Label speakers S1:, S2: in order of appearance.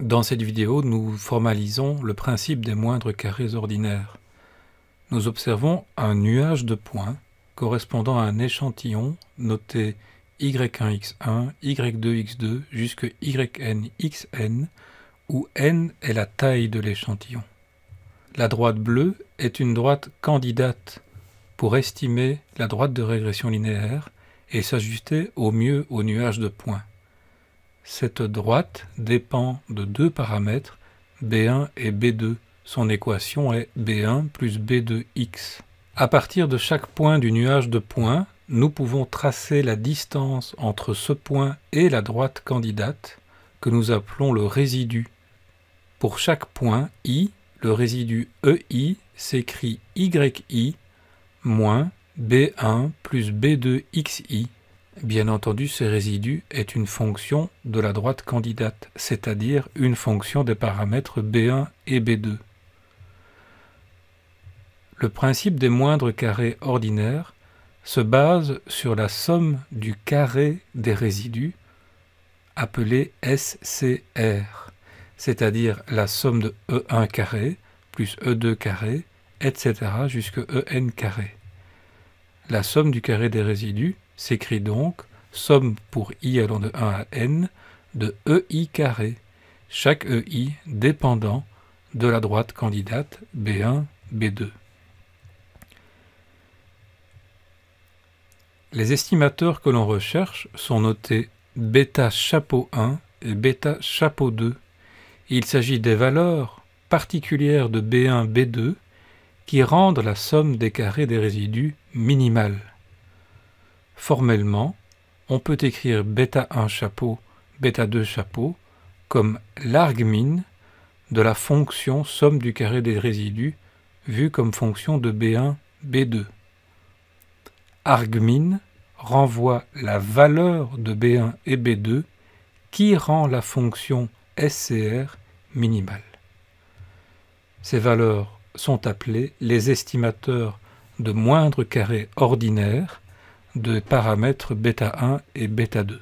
S1: Dans cette vidéo, nous formalisons le principe des moindres carrés ordinaires. Nous observons un nuage de points correspondant à un échantillon noté y1x1, y2x2 jusque ynxn, où n est la taille de l'échantillon. La droite bleue est une droite candidate pour estimer la droite de régression linéaire et s'ajuster au mieux au nuage de points. Cette droite dépend de deux paramètres, B1 et B2. Son équation est B1 plus B2x. À partir de chaque point du nuage de points, nous pouvons tracer la distance entre ce point et la droite candidate, que nous appelons le résidu. Pour chaque point i, le résidu EI s'écrit YI moins B1 plus B2XI. Bien entendu, ces résidus est une fonction de la droite candidate, c'est-à-dire une fonction des paramètres B1 et B2. Le principe des moindres carrés ordinaires se base sur la somme du carré des résidus appelé SCR, c'est-à-dire la somme de E1 carré plus E2 carré, etc. jusque EN carré. La somme du carré des résidus s'écrit donc somme pour i allant de 1 à n de EI carré, chaque EI dépendant de la droite candidate B1, B2. Les estimateurs que l'on recherche sont notés bêta chapeau 1 et bêta chapeau 2. Il s'agit des valeurs particulières de B1, B2 qui rendent la somme des carrés des résidus minimale. Formellement, on peut écrire bêta 1 chapeau, bêta 2 chapeau comme l'argmine de la fonction somme du carré des résidus vue comme fonction de B1, B2. Argmin renvoie la valeur de B1 et B2 qui rend la fonction SCR minimale. Ces valeurs sont appelées les estimateurs de moindre carré ordinaire de paramètres bêta 1 et bêta 2.